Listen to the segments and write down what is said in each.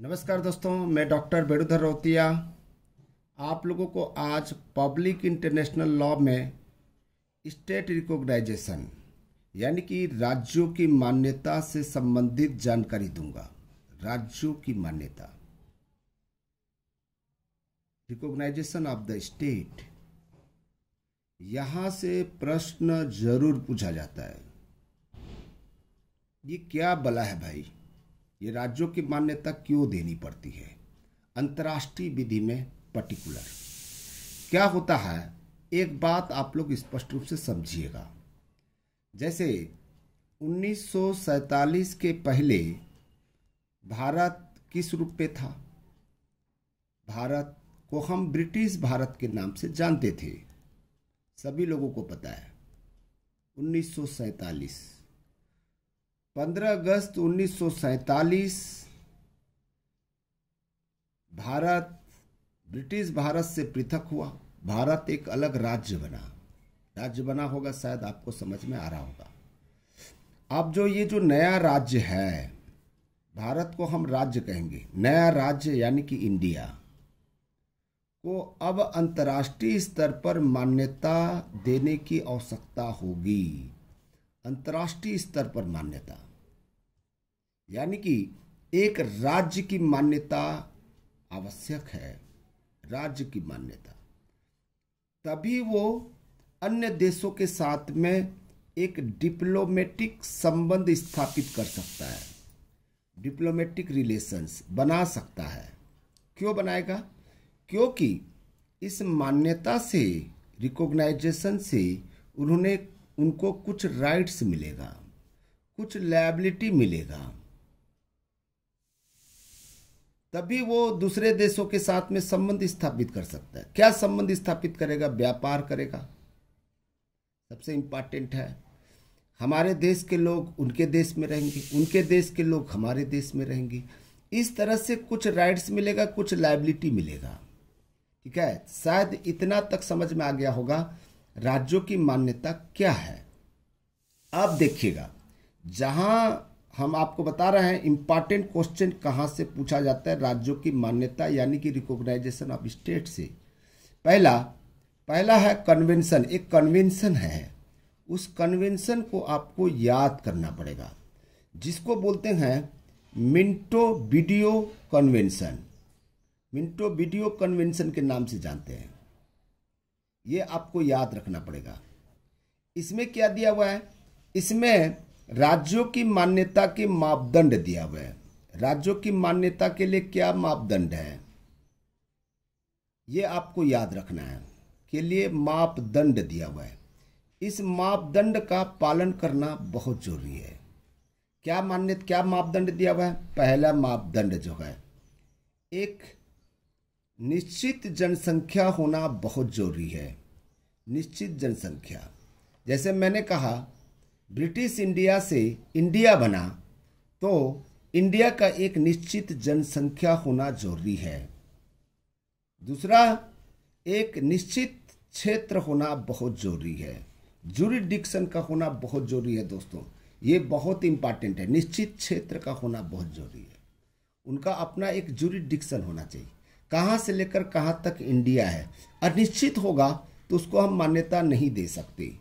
नमस्कार दोस्तों मैं डॉक्टर बेरुधर रोतिया आप लोगों को आज पब्लिक इंटरनेशनल लॉ में स्टेट रिकॉग्नाइजेशन यानी कि राज्यों की मान्यता से संबंधित जानकारी दूंगा राज्यों की मान्यता रिकॉग्नाइजेशन ऑफ द स्टेट यहां से प्रश्न जरूर पूछा जाता है ये क्या बला है भाई ये राज्यों की मान्यता क्यों देनी पड़ती है अंतर्राष्ट्रीय विधि में पर्टिकुलर क्या होता है एक बात आप लोग स्पष्ट रूप से समझिएगा जैसे 1947 के पहले भारत किस रूप पे था भारत को हम ब्रिटिश भारत के नाम से जानते थे सभी लोगों को पता है 1947 पंद्रह अगस्त उन्नीस भारत ब्रिटिश भारत से पृथक हुआ भारत एक अलग राज्य बना राज्य बना होगा शायद आपको समझ में आ रहा होगा अब जो ये जो नया राज्य है भारत को हम राज्य कहेंगे नया राज्य यानी कि इंडिया को अब अंतर्राष्ट्रीय स्तर पर मान्यता देने की आवश्यकता होगी अंतर्राष्ट्रीय स्तर पर मान्यता यानी कि एक राज्य की मान्यता आवश्यक है राज्य की मान्यता तभी वो अन्य देशों के साथ में एक डिप्लोमेटिक संबंध स्थापित कर सकता है डिप्लोमेटिक रिलेशंस बना सकता है क्यों बनाएगा क्योंकि इस मान्यता से रिकॉग्नाइजेशन से उन्होंने उनको कुछ राइट्स मिलेगा कुछ लाइबिलिटी मिलेगा तभी वो दूसरे देशों के साथ में संबंध स्थापित कर सकता है क्या संबंध स्थापित करेगा व्यापार करेगा सबसे इम्पॉर्टेंट है हमारे देश के लोग उनके देश में रहेंगे उनके देश के लोग हमारे देश में रहेंगे इस तरह से कुछ राइट्स मिलेगा कुछ लाइबिलिटी मिलेगा ठीक है शायद इतना तक समझ में आ गया होगा राज्यों की मान्यता क्या है आप देखिएगा जहां हम आपको बता रहे हैं इंपॉर्टेंट क्वेश्चन कहाँ से पूछा जाता है राज्यों की मान्यता यानी कि रिकॉग्नाइजेशन ऑफ स्टेट से पहला पहला है कन्वेंशन एक कन्वेंशन है उस कन्वेंशन को आपको याद करना पड़ेगा जिसको बोलते हैं Montevideo convention Montevideo convention के नाम से जानते हैं ये आपको याद रखना पड़ेगा इसमें क्या दिया हुआ है इसमें राज्यों की मान्यता के मापदंड दिया हुआ है राज्यों की मान्यता के लिए क्या मापदंड है ये आपको याद रखना है के लिए मापदंड दिया हुआ है इस मापदंड का पालन करना बहुत जरूरी है क्या मान्यता क्या मापदंड दिया हुआ है पहला मापदंड जो है एक निश्चित जनसंख्या होना बहुत जरूरी है निश्चित जनसंख्या जैसे मैंने कहा ब्रिटिश इंडिया से इंडिया बना तो इंडिया का एक निश्चित जनसंख्या होना जरूरी है दूसरा एक निश्चित क्षेत्र होना बहुत जरूरी है जुरिडिक्शन का होना बहुत जरूरी है दोस्तों ये बहुत इंपॉर्टेंट है निश्चित क्षेत्र का होना बहुत जरूरी है उनका अपना एक जुरिडिक्शन होना चाहिए कहाँ से लेकर कहाँ तक इंडिया है अनिश्चित होगा तो उसको हम मान्यता नहीं दे सकते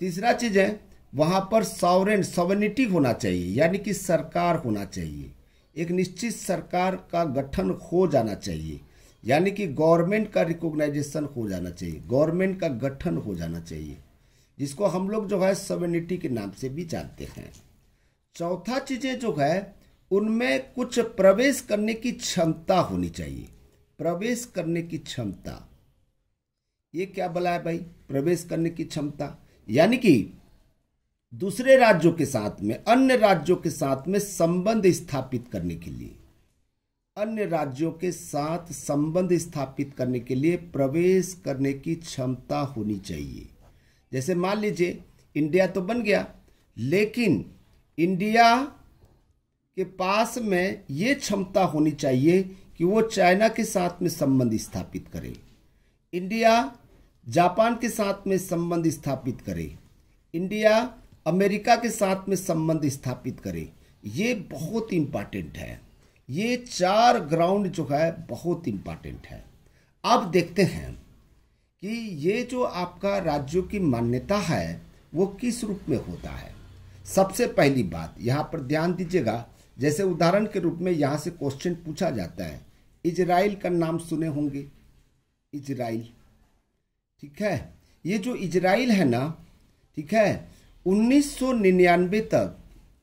तीसरा चीज़ है वहाँ पर सॉवरेन सवनिटी होना चाहिए यानी कि सरकार होना चाहिए एक निश्चित सरकार का गठन हो जाना चाहिए यानी कि गवर्नमेंट का रिकॉग्नाइजेशन हो जाना चाहिए गवर्नमेंट का गठन हो जाना चाहिए जिसको हम लोग जो है सवेनिटी के नाम से भी जानते हैं चौथा चीज़ें जो है उनमें कुछ प्रवेश करने की क्षमता होनी चाहिए प्रवेश करने की क्षमता ये क्या बला है भाई प्रवेश करने की क्षमता यानी कि दूसरे राज्यों के साथ में अन्य राज्यों के साथ में संबंध स्थापित करने के लिए अन्य राज्यों के साथ संबंध स्थापित करने के लिए प्रवेश करने की क्षमता होनी चाहिए जैसे मान लीजिए इंडिया तो बन गया लेकिन इंडिया के पास में ये क्षमता होनी चाहिए कि वो चाइना के साथ में संबंध स्थापित करे इंडिया जापान के साथ में संबंध स्थापित करे इंडिया अमेरिका के साथ में संबंध स्थापित करें ये बहुत इम्पॉर्टेंट है ये चार ग्राउंड जो है बहुत इम्पॉर्टेंट है अब देखते हैं कि ये जो आपका राज्यों की मान्यता है वो किस रूप में होता है सबसे पहली बात यहाँ पर ध्यान दीजिएगा जैसे उदाहरण के रूप में यहाँ से क्वेश्चन पूछा जाता है इजराइल का नाम सुने होंगे इजराइल ठीक है ये जो इजराइल है ना ठीक है 1999 तक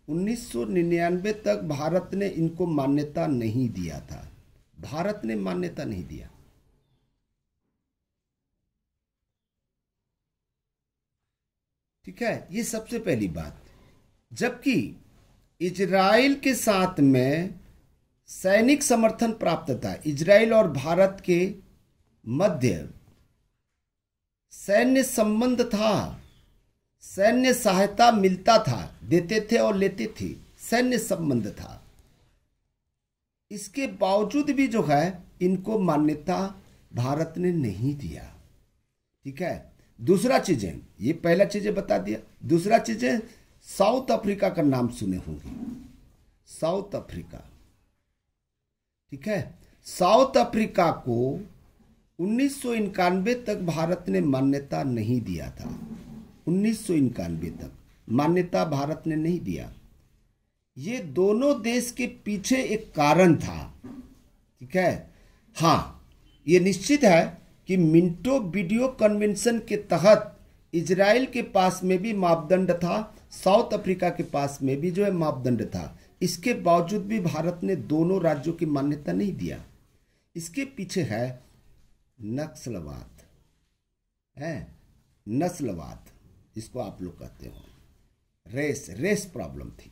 1999 तक भारत ने इनको मान्यता नहीं दिया था भारत ने मान्यता नहीं दिया ठीक है ये सबसे पहली बात जबकि इजराइल के साथ में सैनिक समर्थन प्राप्त था इजराइल और भारत के मध्य सैन्य संबंध था सैन्य सहायता मिलता था देते थे और लेते थे सैन्य संबंध था इसके बावजूद भी जो है इनको मान्यता भारत ने नहीं दिया ठीक है दूसरा चीजें ये पहला चीजें बता दिया दूसरा चीजें साउथ अफ्रीका का नाम सुने होंगे साउथ अफ्रीका ठीक है साउथ अफ्रीका को उन्नीस तक भारत ने मान्यता नहीं दिया था उन्नीस तक मान्यता भारत ने नहीं दिया ये दोनों देश के पीछे एक कारण था ठीक है हाँ ये निश्चित है कि मिंटो वीडियो कन्वेंशन के तहत इसराइल के पास में भी मापदंड था साउथ अफ्रीका के पास में भी जो है मापदंड था इसके बावजूद भी भारत ने दोनों राज्यों की मान्यता नहीं दिया इसके पीछे है नक्सलवाद है नस्लवाद जिसको आप लोग कहते हो रेस रेस प्रॉब्लम थी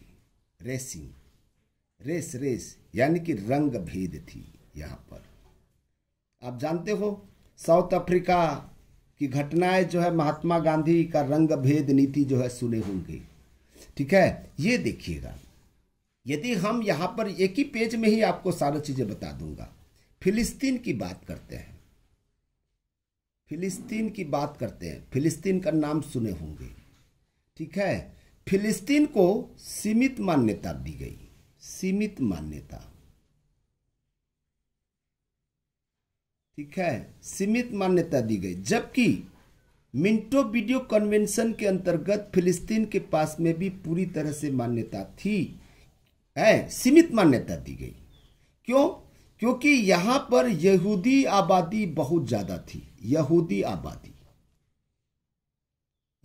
रेसिंग रेस रेस यानी कि रंग भेद थी यहाँ पर आप जानते हो साउथ अफ्रीका की घटनाएं जो है महात्मा गांधी का रंग भेद नीति जो है सुने होंगे ठीक है ये देखिएगा यदि हम यहाँ पर एक ही पेज में ही आपको सारा चीज़ें बता दूंगा फिलिस्तीन की बात करते हैं फिलिस्तीन की बात करते हैं फिलिस्तीन का नाम सुने होंगे ठीक है फिलिस्तीन को सीमित मान्यता दी गई सीमित मान्यता ठीक है सीमित मान्यता दी गई जबकि मिंटो वीडियो कन्वेंशन के अंतर्गत फिलिस्तीन के पास में भी पूरी तरह से मान्यता थी है सीमित मान्यता दी गई क्यों क्योंकि यहाँ पर यहूदी आबादी बहुत ज़्यादा थी यहूदी आबादी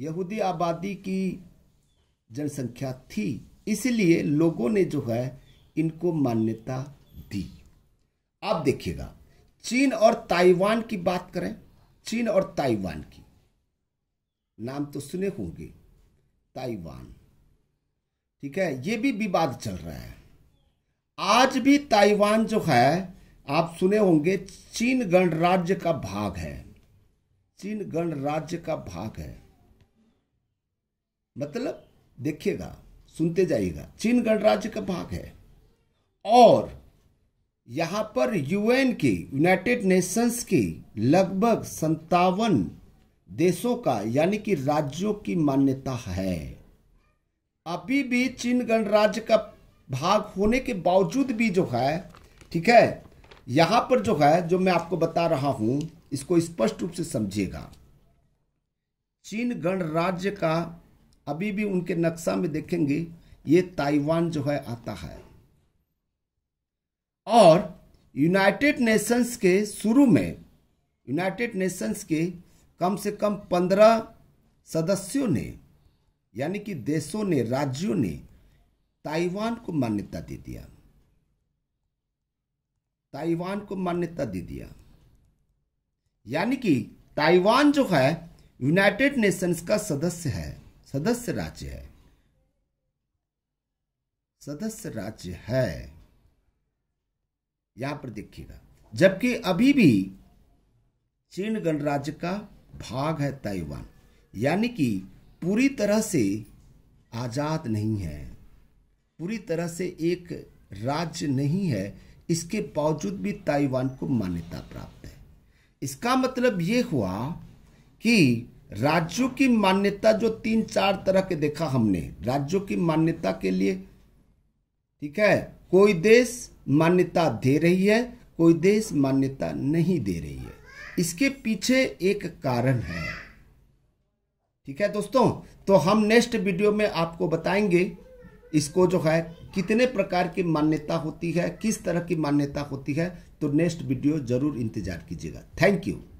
यहूदी आबादी की जनसंख्या थी इसलिए लोगों ने जो है इनको मान्यता दी आप देखिएगा चीन और ताइवान की बात करें चीन और ताइवान की नाम तो सुने होंगे ताइवान ठीक है ये भी विवाद चल रहा है आज भी ताइवान जो है आप सुने होंगे चीन गणराज्य का भाग है चीन गणराज्य का भाग है मतलब देखिएगा सुनते जाइएगा चीन गणराज्य का भाग है और यहां पर यूएन की यूनाइटेड नेशंस की लगभग संतावन देशों का यानी कि राज्यों की मान्यता है अभी भी चीन गणराज्य का भाग होने के बावजूद भी जो है ठीक है यहां पर जो है जो मैं आपको बता रहा हूं इसको स्पष्ट रूप से समझिएगा चीन गणराज्य का अभी भी उनके नक्शा में देखेंगे ये ताइवान जो है आता है और यूनाइटेड नेशंस के शुरू में यूनाइटेड नेशंस के कम से कम पंद्रह सदस्यों ने यानी कि देशों ने राज्यों ने ताइवान को मान्यता दे दिया ताइवान को मान्यता दे दिया यानी कि ताइवान जो है यूनाइटेड नेशंस का सदस्य है सदस्य राज्य है सदस्य राज्य है यहां पर देखिएगा जबकि अभी भी चीन गणराज्य का भाग है ताइवान यानी कि पूरी तरह से आजाद नहीं है पूरी तरह से एक राज्य नहीं है इसके बावजूद भी ताइवान को मान्यता प्राप्त है इसका मतलब ये हुआ कि राज्यों की मान्यता जो तीन चार तरह के देखा हमने राज्यों की मान्यता के लिए ठीक है कोई देश मान्यता दे रही है कोई देश मान्यता नहीं दे रही है इसके पीछे एक कारण है ठीक है दोस्तों तो हम नेक्स्ट वीडियो में आपको बताएंगे इसको जो है कितने प्रकार की मान्यता होती है किस तरह की मान्यता होती है तो नेक्स्ट वीडियो ज़रूर इंतज़ार कीजिएगा थैंक यू